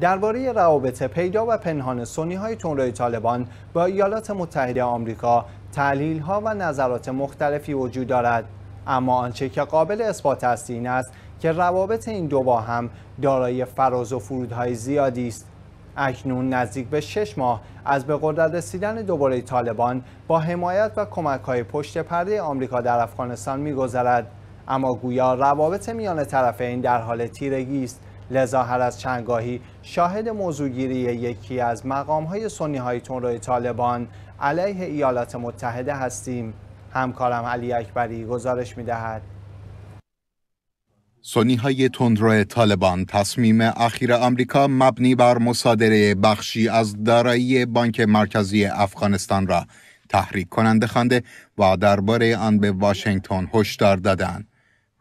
درباره روابط پیدا و پنهان سنی های تونرای طالبان با ایالات متحده آمریکا تحلیل ها و نظرات مختلفی وجود دارد اما آنچه که قابل اثبات است این است که روابط این دو با هم دارای فراز و فرودهای زیادی است اکنون نزدیک به شش ماه از به قدرت رسیدن دوباره طالبان با حمایت و کمک های پشت پرده آمریکا در افغانستان میگذرد اما گویا روابط میان طرفین در حال تیرگی است لذا هر از چندگاهی شاهد موضوعگیری یکی از مقام های سنی های تندروی طالبان علیه ایالات متحده هستیم همکارم علی اکبری گزارش می دهد سنی های تندرو طالبان تصمیم اخیر آمریکا مبنی بر مصادره بخشی از دارایی بانک مرکزی افغانستان را تحریک کننده خوانده و درباره آن به واشنگتن هشدار دادند.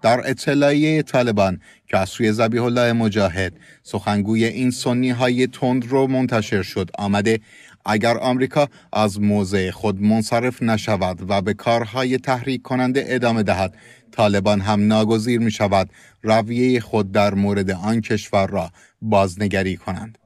در اطلاعیه طالبان که از سوی زبیح الله مجاهد سخنگوی این سنی های تند رو منتشر شد آمده اگر آمریکا از موضع خود منصرف نشود و به کارهای تحریک کننده ادامه دهد طالبان هم ناگزیر می شود رویه خود در مورد آن کشور را بازنگری کنند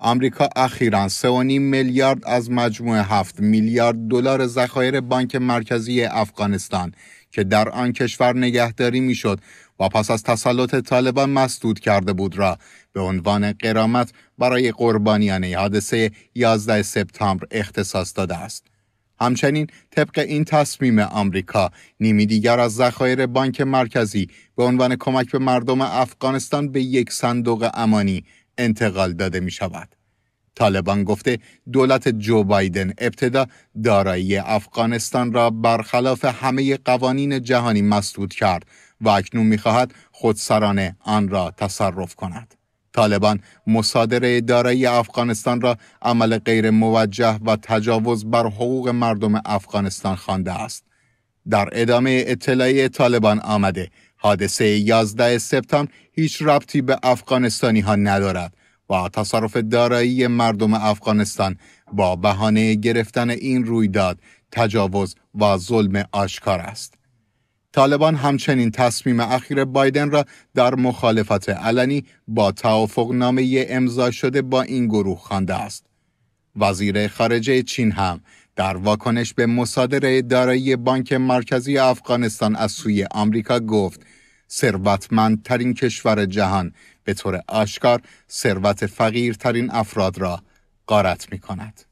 آمریکا اخیرا 3.5 میلیارد از مجموع 7 میلیارد دلار ذخایر بانک مرکزی افغانستان که در آن کشور نگهداری میشد و پس از تسلط طالبان مسدود کرده بود را به عنوان قرامت برای قربانیان حادثه 11 سپتامبر اختصاص داده است. همچنین طبق این تصمیم آمریکا نیمی دیگر از ذخایر بانک مرکزی به عنوان کمک به مردم افغانستان به یک صندوق امانی انتقال داده می شود. طالبان گفته دولت جو بایدن ابتدا دارایی افغانستان را برخلاف همه قوانین جهانی مسدود کرد و اکنون میخواهد خودسرانه آن را تصرف کند. طالبان مصادره دارایی افغانستان را عمل غیر موجه و تجاوز بر حقوق مردم افغانستان خوانده است. در ادامه اطلاعی طالبان آمده حادثه 11 سپتامبر هیچ ربطی به افغانستانی ها ندارد با تصرف دارایی مردم افغانستان با بهانه گرفتن این رویداد تجاوز و ظلم آشکار است. طالبان همچنین تصمیم اخیر بایدن را در مخالفت علنی با توافق نامه امضا شده با این گروه خوانده است. وزیر خارجه چین هم در واکنش به مصادره دارایی بانک مرکزی افغانستان از سوی آمریکا گفت ثروتمندترین کشور جهان به طور آشکار ثروت فقیرترین افراد را قارت می کند.